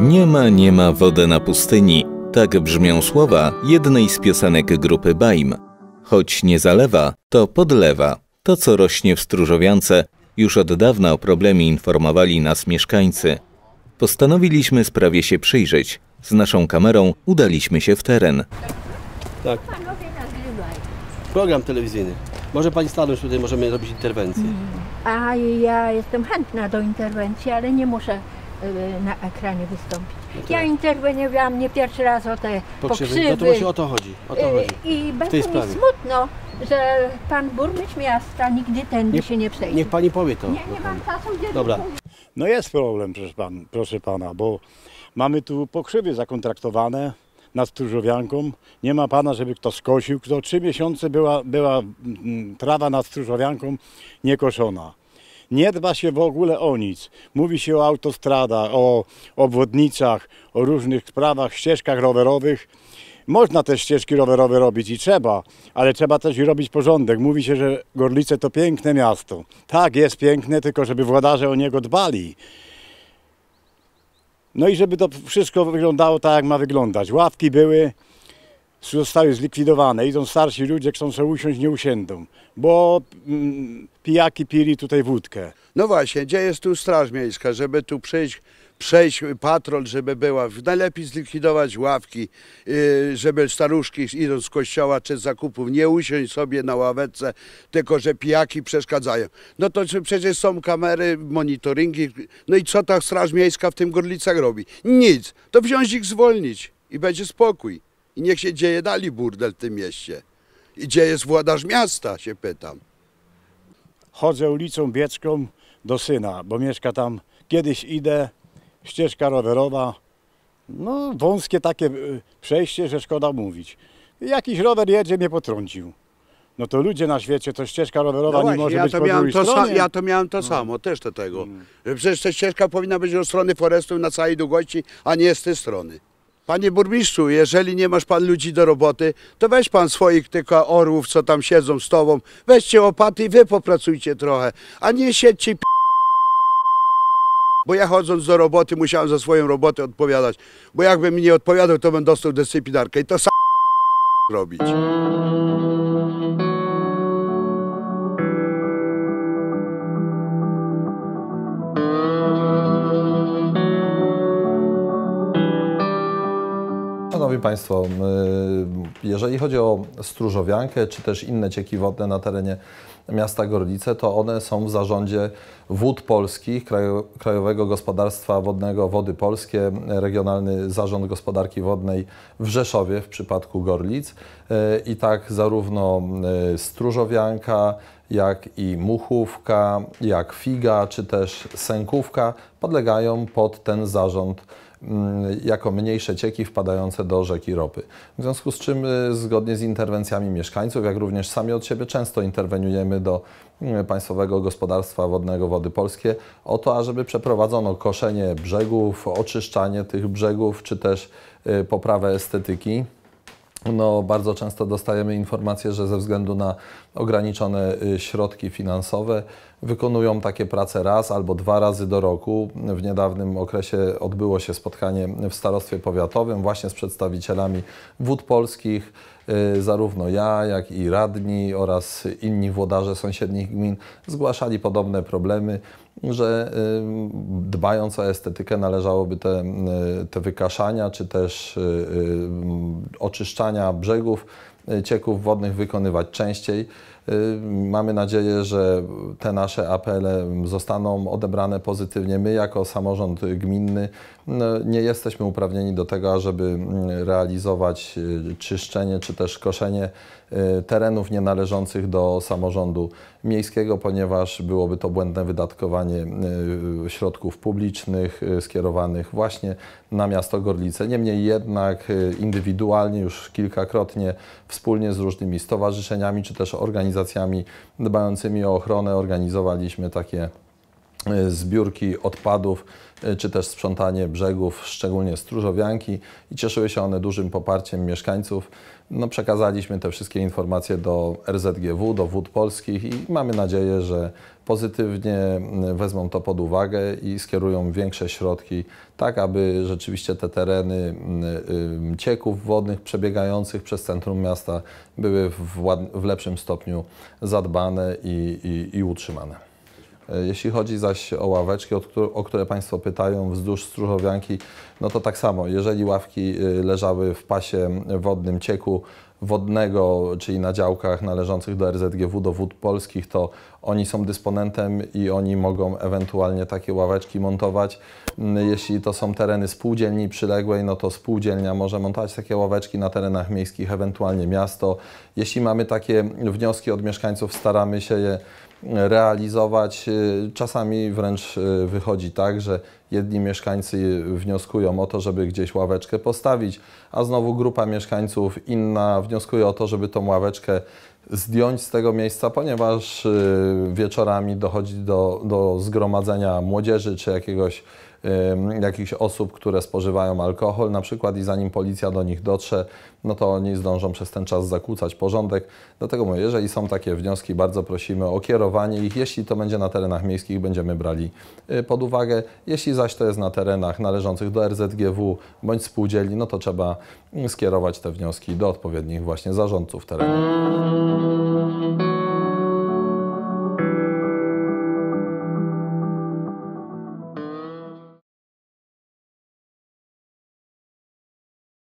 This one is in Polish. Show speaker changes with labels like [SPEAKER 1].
[SPEAKER 1] Nie ma, nie ma wodę na pustyni. Tak brzmią słowa jednej z piosenek grupy Baim. Choć nie zalewa, to podlewa. To, co rośnie w Stróżowiance, już od dawna o problemie informowali nas mieszkańcy. Postanowiliśmy sprawie się przyjrzeć. Z naszą kamerą udaliśmy się w teren. Tak. Program telewizyjny. Może pani stanąć tutaj, możemy robić interwencję.
[SPEAKER 2] A ja jestem chętna do interwencji, ale nie muszę Y, na ekranie wystąpić. No Ja interweniowałam nie pierwszy raz o te pokrzywy. pokrzywy. No to właśnie o to chodzi. O to y, chodzi. I, będzie bardzo mi smutno, że pan burmistrz miasta nigdy ten się nie przejdzie. Niech pani powie to. Nie, nie mam czasu. Gdzie Dobra.
[SPEAKER 3] No jest problem, proszę, pan, proszę pana, bo mamy tu pokrzywy zakontraktowane nad Stróżowianką. Nie ma pana, żeby kto skosił. Kto trzy miesiące była, była mm, trawa nad Stróżowianką niekoszona. Nie dba się w ogóle o nic. Mówi się o autostradach, o obwodnicach, o różnych sprawach, ścieżkach rowerowych. Można też ścieżki rowerowe robić i trzeba, ale trzeba też i robić porządek. Mówi się, że Gorlice to piękne miasto. Tak, jest piękne, tylko żeby władarze o niego dbali. No i żeby to wszystko wyglądało tak, jak ma wyglądać. Ławki były, zostały zlikwidowane. Idą starsi ludzie, chcą sobie usiąść, nie usiędą, bo mm, pijaki pili tutaj wódkę. No właśnie, gdzie jest tu Straż
[SPEAKER 2] Miejska, żeby tu przejść, przejść patrol, żeby była. Najlepiej zlikwidować ławki, y, żeby staruszki idąc z kościoła czy z zakupów nie usiąść sobie na ławeczce, tylko że pijaki przeszkadzają. No to przecież są kamery, monitoringi, no i co ta Straż Miejska w tym Gorlicach robi? Nic, to wziąć ich zwolnić i będzie spokój. I niech się dzieje
[SPEAKER 3] dali burdel
[SPEAKER 2] w tym mieście. I gdzie jest władz miasta,
[SPEAKER 3] się pytam. Chodzę ulicą Biecką do syna, bo mieszka tam. Kiedyś idę, ścieżka rowerowa, no wąskie takie e, przejście, że szkoda mówić. jakiś rower jedzie, mnie potrącił. No to ludzie na świecie, to ścieżka rowerowa no właśnie, nie może ja być to po to Ja to
[SPEAKER 2] miałem to no. samo, też do tego. Mm. Przecież ta ścieżka powinna być do strony forestu na całej długości, a nie z tej strony. Panie burmistrzu, jeżeli nie masz pan ludzi do roboty, to weź pan swoich tylko orłów, co tam siedzą z tobą, weźcie łopaty i wy popracujcie trochę, a nie siedźcie p... Bo ja chodząc do roboty musiałem za swoją robotę odpowiadać, bo jakbym nie odpowiadał, to bym dostał dyscyplinarkę i to sam robić.
[SPEAKER 1] Szanowni Państwo, y, jeżeli chodzi o stróżowiankę czy też inne cieki wodne na terenie miasta Gorlice, to one są w zarządzie Wód Polskich, Krajowego Gospodarstwa Wodnego Wody Polskie, Regionalny Zarząd Gospodarki Wodnej w Rzeszowie w przypadku Gorlic. Y, I tak zarówno y, Stróżowianka, jak i Muchówka, jak Figa, czy też Sękówka podlegają pod ten zarząd Mm, jako mniejsze cieki wpadające do rzeki Ropy. W związku z czym y, zgodnie z interwencjami mieszkańców, jak również sami od siebie często interweniujemy do mm, Państwowego Gospodarstwa Wodnego Wody Polskie o to, ażeby przeprowadzono koszenie brzegów, oczyszczanie tych brzegów, czy też y, poprawę estetyki no, bardzo często dostajemy informacje, że ze względu na ograniczone y, środki finansowe wykonują takie prace raz albo dwa razy do roku. W niedawnym okresie odbyło się spotkanie w starostwie powiatowym właśnie z przedstawicielami wód polskich, Y, zarówno ja, jak i radni oraz inni włodarze sąsiednich gmin zgłaszali podobne problemy, że y, dbając o estetykę należałoby te, y, te wykaszania czy też oczyszczania brzegów, cieków wodnych wykonywać częściej. Y, mamy nadzieję, że te nasze apele zostaną odebrane pozytywnie. My jako samorząd gminny no, nie jesteśmy uprawnieni do tego, żeby mm, realizować y, czyszczenie czy też koszenie y, terenów nienależących do samorządu miejskiego, ponieważ byłoby to błędne wydatkowanie środków publicznych skierowanych właśnie na miasto Gorlice. Niemniej jednak indywidualnie już kilkakrotnie wspólnie z różnymi stowarzyszeniami czy też organizacjami organizacjami dbającymi o ochronę organizowaliśmy takie E, zbiórki odpadów, e, czy też sprzątanie brzegów, szczególnie stróżowianki i cieszyły się one dużym poparciem mieszkańców. No, przekazaliśmy te wszystkie informacje do RZGW, do Wód Polskich i mamy nadzieję, że pozytywnie wezmą to pod uwagę i skierują większe środki, tak aby rzeczywiście te tereny e, cieków wodnych przebiegających przez centrum miasta były w, w lepszym stopniu zadbane i, i, i utrzymane. E, jeśli chodzi zaś o ławeczki, o które Państwo pytają wzdłuż Struchowianki, no to tak samo, jeżeli ławki y, leżały w pasie wodnym cieku, wodnego, czyli na działkach należących do RZGW, do wód polskich, to oni są dysponentem i oni mogą ewentualnie takie ławeczki montować. Mm, jeśli to są tereny spółdzielni przyległej, no to spółdzielnia może montować takie ławeczki na terenach miejskich, ewentualnie miasto. Jeśli mamy takie wnioski od mieszkańców, staramy się je mm, realizować. Y, czasami wręcz y, wychodzi tak, że jedni mieszkańcy wnioskują o to, żeby gdzieś ławeczkę postawić, a znowu grupa mieszkańców inna wnioskuję o to, żeby tą ławeczkę zdjąć z tego miejsca, ponieważ y, wieczorami dochodzi do, do zgromadzenia młodzieży czy jakiegoś jakichś osób, które spożywają alkohol na przykład i zanim policja do nich dotrze, no to oni zdążą przez ten czas zakłócać porządek. Dlatego mówię, jeżeli są takie wnioski, bardzo prosimy o kierowanie ich. Jeśli to będzie na terenach miejskich, będziemy brali y, pod uwagę. Jeśli zaś to jest na terenach należących do RZGW bądź spółdzielni, no to trzeba mm, skierować te wnioski do odpowiednich właśnie zarządców terenu.